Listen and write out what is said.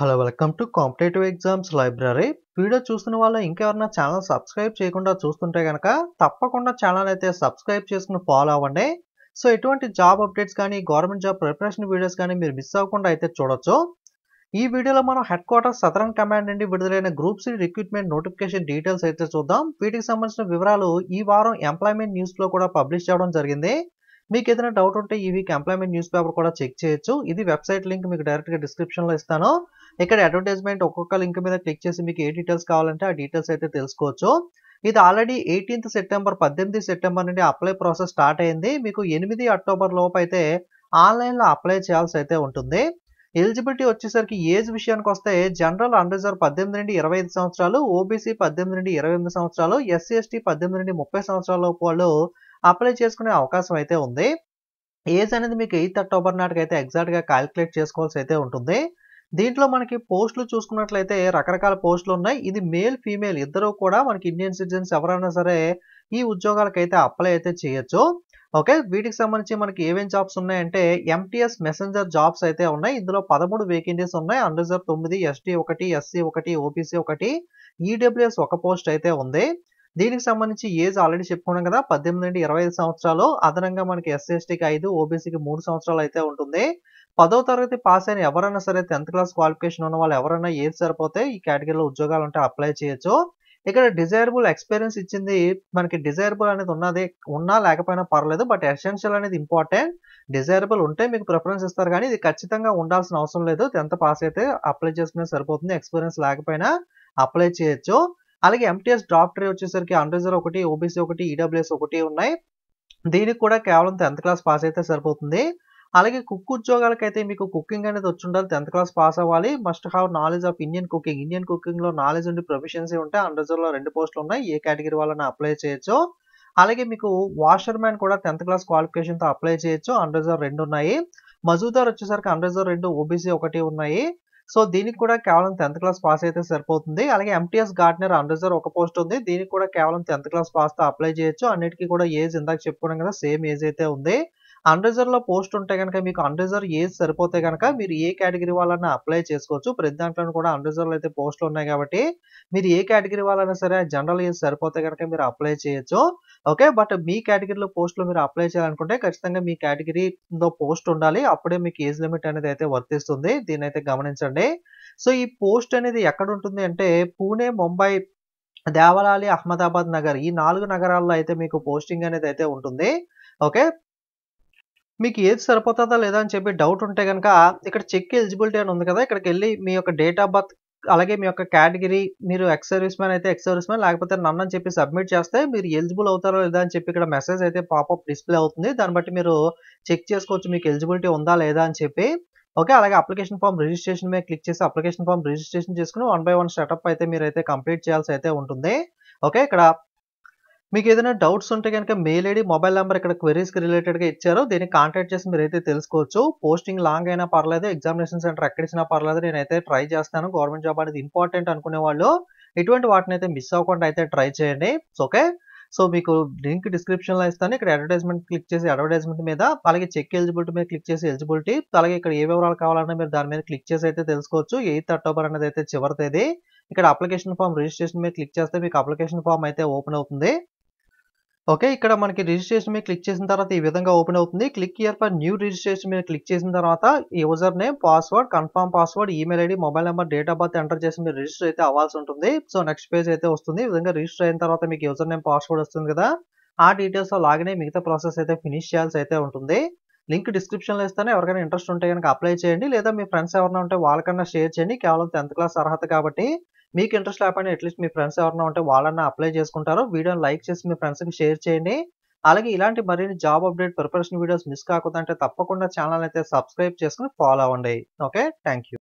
hello welcome to competitive exams library video చూస్తున్న వాళ్ళు ఇంకెవరన్నా ఛానల్ సబ్స్క్రైబ్ చేయకుండా చూస్తుంటే కనుక తప్పకుండా ఛానల్ అయితే సబ్స్క్రైబ్ చేసుకుని ఫాలో అవ్వండి సో ఎటువంటి జాబ్ అప్డేట్స్ కానీ గవర్నమెంట్ జాబ్ ప్రిపరేషన్ వీడియోస్ కానీ మీరు మిస్ అవ్వకుండా అయితే చూడొచ్చు ఈ వీడియోలో మనం హెడ్ క్వార్టర్ సదరన్ కమాండ్ నుండి విడుదలైన group C recruitment notification details అయితే చూద్దాం వీటికి సంబంధించిన వివరాలు ఈ వారం ఎంప్లాయ్మెంట్ న్యూస్లో కూడా పబ్లిష్ చేయడం జరిగింది మీకు ఏదైనా డౌట్ ఉంటే ఈ వీక్ ఎంప్లాయ్మెంట్ న్యూస్ పేపర్ కూడా చెక్ చేయొచ్చు ఇది వెబ్సైట్ లింక్ మీకు డైరెక్ట్గా లో ఇస్తాను ఇక్కడ అడ్వర్టైజ్మెంట్ ఒక్కొక్క లింక్ మీద క్లిక్ చేసి మీకు ఏ డీటెయిల్స్ కావాలంటే ఆ డీటెయిల్స్ అయితే తెలుసుకోవచ్చు ఇది ఆల్రెడీ ఎయిటీన్త్ సెప్టెంబర్ పద్దెనిమిది సెప్టెంబర్ నుండి అప్లై ప్రాసెస్ స్టార్ట్ అయింది మీకు ఎనిమిది అక్టోబర్ లోపు అయితే ఆన్లైన్లో అప్లై చేయాల్సి అయితే ఉంటుంది ఎలిజిబిలిటీ వచ్చేసరికి ఏజ్ విషయానికి వస్తే జనరల్ అండర్రిజర్వ్ పద్దెనిమిది నుండి ఇరవై ఐదు సంవత్సరాలు ఓబీసీ పద్దెనిమిది నుండి ఇరవై ఎనిమిది సంవత్సరాలు ఎస్సీ ఎస్టీ పద్దెనిమిది నుండి ముప్పై సంవత్సరాల లోపు వాళ్ళు అప్లై చేసుకునే అవకాశం అయితే ఉంది ఏజ్ అనేది మీకు ఎయిత్ అక్టోబర్ నాటికి అయితే ఎగ్జాక్ట్గా క్యాలిక్యులేట్ చేసుకోవాల్సి అయితే ఉంటుంది దీంట్లో మనకి పోస్టులు చూసుకున్నట్లయితే రకరకాల పోస్టులు ఉన్నాయి ఇది మేల్ ఫీమేల్ ఇద్దరు కూడా మనకి ఇండియన్ సిటిజన్స్ ఎవరైనా సరే ఈ ఉద్యోగాలకైతే అప్లై అయితే చేయొచ్చు ఓకే వీటికి సంబంధించి మనకి ఏమేమి జాబ్స్ ఉన్నాయంటే ఎంటీఎస్ మెసెంజర్ జాబ్స్ అయితే ఉన్నాయి ఇందులో పదమూడు వేకెన్సీస్ ఉన్నాయి అండర్జర్ తొమ్మిది ఎస్టీ ఒకటి ఎస్సీ ఒకటి ఓబీసీ ఒకటి ఈడబ్ల్యూఎస్ ఒక పోస్ట్ అయితే ఉంది దీనికి సంబంధించి ఏజ్ ఆల్రెడీ చెప్పుకున్నాం కదా పద్దెనిమిది నుండి ఇరవై ఐదు సంవత్సరాలు అదనంగా మనకి ఎస్ఎస్టీకి ఐదు ఓబీసీకి మూడు సంవత్సరాలు అయితే ఉంటుంది పదో తరగతి పాస్ అయిన ఎవరైనా సరే టెన్త్ క్లాస్ క్వాలిఫికేషన్ ఉన్న వాళ్ళు ఎవరైనా ఏజ్ సరిపోతే ఈ కేటగిరీలో ఉద్యోగాలు ఉంటే అప్లై చేయొచ్చు ఇక్కడ డిజైరబుల్ ఎక్స్పీరియన్స్ ఇచ్చింది మనకి డిజైరబుల్ అనేది ఉన్నది ఉన్నా లేకపోయినా పర్లేదు బట్ ఎసెన్షియల్ అనేది ఇంపార్టెంట్ డిజైరబుల్ ఉంటే మీకు ప్రిఫరెన్స్ ఇస్తారు కానీ ఇది ఖచ్చితంగా ఉండాల్సిన అవసరం లేదు టెన్త్ పాస్ అయితే అప్లై చేసుకునే సరిపోతుంది ఎక్స్పీరియన్స్ లేకపోయినా అప్లై చేయొచ్చు అలాగే ఎంటీఎస్ డాక్టర్ వచ్చేసరికి అన్రిజర్వ్ ఒకటి ఓబీసీ ఒకటి ఈడబ్ల్యూఎస్ e ఒకటి ఉన్నాయి దీనికి కూడా కేవలం టెన్త్ క్లాస్ పాస్ అయితే సరిపోతుంది అలాగే కుక్ ఉద్యోగాలకైతే మీకు కుకింగ్ అనేది వచ్చి ఉండాలి టెన్త్ క్లాస్ పాస్ అవ్వాలి must have knowledge of Indian cooking Indian కుకింగ్లో నాలెడ్జ్ ఉండి ప్రొఫిషియన్సీ ఉంటే లో రెండు పోస్టులు ఉన్నాయి ఏ కేటగిరీ వాళ్ళని అప్లై చేయొచ్చు అలాగే మీకు వాషర్ మ్యాన్ కూడా టెన్త్ క్లాస్ క్వాలిఫికేషన్తో అప్లై చేయొచ్చు అన్రిజర్వ్ రెండు ఉన్నాయి మజూదార్ వచ్చేసరికి అన్రిజర్వ్ రెండు ఓబీసీ ఒకటి ఉన్నాయి సో దీనికి కూడా కేవలం టెన్త్ క్లాస్ పాస్ అయితే సరిపోతుంది అలాగే ఎంటీఎస్ గార్డెనర్ రిజర్వ్ ఒక పోస్ట్ ఉంది దీనికి కూడా కేవలం టెన్త్ క్లాస్ పాస్తో అప్లై చేయొచ్చు అన్నిటికీ కూడా ఏజ్ ఇందాక చెప్పుకున్నాం కదా సేమ్ ఏజ్ అయితే ఉంది లో పోస్ట్ ఉంటే కనుక మీకు అన్రిజర్వ్ ఏజ్ సరిపోతే కనుక మీరు ఏ కేటగిరీ వాళ్ళన్నా అప్లై చేసుకోవచ్చు ప్రతి దాంట్లో కూడా అన్రిజర్వ్లో అయితే పోస్టులు ఉన్నాయి కాబట్టి మీరు ఏ కేటగిరీ వాళ్ళైనా సరే జనరల్ ఏజ్ సరిపోతే కనుక మీరు అప్లై చేయొచ్చు ఓకే బట్ మీ కేటగిరీలో పోస్టులు మీరు అప్లై చేయాలనుకుంటే ఖచ్చితంగా మీ కేటగిరీలో పోస్ట్ ఉండాలి అప్పుడే మీకు ఏజ్ లిమిట్ అనేది అయితే వర్తిస్తుంది దీని అయితే గమనించండి సో ఈ పోస్ట్ అనేది ఎక్కడ ఉంటుంది అంటే పూణే ముంబై దేవలాలి అహ్మదాబాద్ నగర్ ఈ నాలుగు నగరాల్లో అయితే మీకు పోస్టింగ్ అనేది అయితే ఉంటుంది ఓకే మీకు ఏది సరిపోతుందా లేదా అని చెప్పి డౌట్ ఉంటే కనుక ఇక్కడ చెక్ ఎలిజిబిలిటీ అని ఉంది కదా ఇక్కడికి వెళ్ళి మీ యొక్క డేట్ ఆఫ్ బర్త్ అలాగే మీ యొక్క కేటగిరీ మీరు ఎక్స్ సర్వీస్ మ్యాన్ అయితే ఎక్స్ సర్వీస్ మ్యాన్ లేకపోతే నన్ను అని చెప్పి సబ్మిట్ చేస్తే మీరు ఎలిజిబుల్ అవుతారో లేదా అని చెప్పి ఇక్కడ మెసేజ్ అయితే పాపప్ డిస్ప్లే అవుతుంది దాన్ని బట్టి మీరు చెక్ చేసుకోవచ్చు మీకు ఎలిజిబిలిటీ ఉందా లేదా అని చెప్పి ఓకే అలాగే అప్లికేషన్ ఫామ్ రిజిస్ట్రేషన్ మీద క్లిక్ చేసి అప్లికేషన్ ఫామ్ రిజిస్ట్రేషన్ చేసుకుని వన్ బై వన్ స్టార్ట్అప్ అయితే మీరు అయితే కంప్లీట్ చేయాల్సి అయితే ఉంటుంది ఓకే ఇక్కడ మీకు ఏదైనా డౌట్స్ ఉంటే కనుక మెయిల్ ఐడి మొబైల్ నెంబర్ ఇక్కడ రిలేటెడ్ రిలేటెడ్గా ఇచ్చారో దీన్ని కాంటాక్ట్ చేసి మీరు అయితే తెలుసుకోవచ్చు పోస్టింగ్ లాంగ్ అయినా పర్లేదు ఎగ్జామినేషన్ సెంటర్ ఎక్కడ ఇచ్చినా పర్లేదు నేనైతే ట్రై చేస్తాను గవర్నమెంట్ జాబ్ అనేది ఇంపార్టెంట్ అనుకునే వాళ్ళు ఇటువంటి వాటిని అయితే మిస్ అవ్వకుండా అయితే ట్రై చేయండి ఓకే సో మీకు లింక్ డిస్క్రిప్షన్లో ఇస్తాను ఇక్కడ అడ్వర్టైజ్మెంట్ క్లిక్ చేసి అడ్వర్టైజ్మెంట్ మీద అలాగే చెక్ ఎలిజిబిలిటీ మీద క్లిక్ చేసి ఎలిజిబిలిటీ అలాగే ఇక్కడ ఏ వివరాలు కావాలన్నా మీరు దాని మీద క్లిక్ చేసి అయితే తెలుసుకోవచ్చు ఎయిత్ అక్టోబర్ అనేది అయితే చివరి తేదీ ఇక్కడ అప్లికేషన్ ఫామ్ రిజిస్ట్రేషన్ మీద క్లిక్ చేస్తే మీకు అప్లికేషన్ ఫామ్ అయితే ఓపెన్ అవుతుంది ఓకే ఇక్కడ మనకి రిజిస్ట్రేషన్ మీద క్లిక్ చేసిన తర్వాత ఈ విధంగా ఓపెన్ అవుతుంది click here for new registration మీద క్లిక్ చేసిన తర్వాత user name password confirm password email ID mobile number date of birth enter చేసి మీరు రిజిస్టర్ అయితే అవ్వాల్సి ఉంటుంది సో నెక్స్ట్ పేజ్ అయితే వస్తుంది ఈ విధంగా రిజిస్టర్ అయిన తర్వాత మీకు యూజర్ నేమ్ పాస్వర్డ్ వస్తుంది కదా ఆ డీటెయిల్స్ లాగినే మిగతా ప్రాసెస్ అయితే ఫినిష్ చేయాల్సి అయితే ఉంటుంది లింక్ డిస్క్రిప్షన్లో ఇస్తాను ఎవరికైనా ఇంట్రెస్ట్ ఉంటే కనుక అప్లై చేయండి లేదా మీ ఫ్రెండ్స్ ఎవరైనా ఉంటే వాళ్ళకన్నా షేర్ చేయండి కేవలం టెన్త్ క్లాస్ అర్హత కాబట్టి మీకు ఇంట్రెస్ట్ లేకపోయినా అట్లీస్ట్ మీ ఫ్రెండ్స్ ఎవరైనా ఉంటే వాళ్ళన్నా అప్లై చేసుకుంటారు వీడియోని లైక్ చేసి మీ ఫ్రెండ్స్కి షేర్ చేయండి అలాగే ఇలాంటి మరిన్ని job update preparation videos miss కాకుండా అంటే తప్పకుండా ఛానల్ అయితే సబ్స్క్రైబ్ చేసుకుని ఫాలో అవ్వండి ఓకే థ్యాంక్ యూ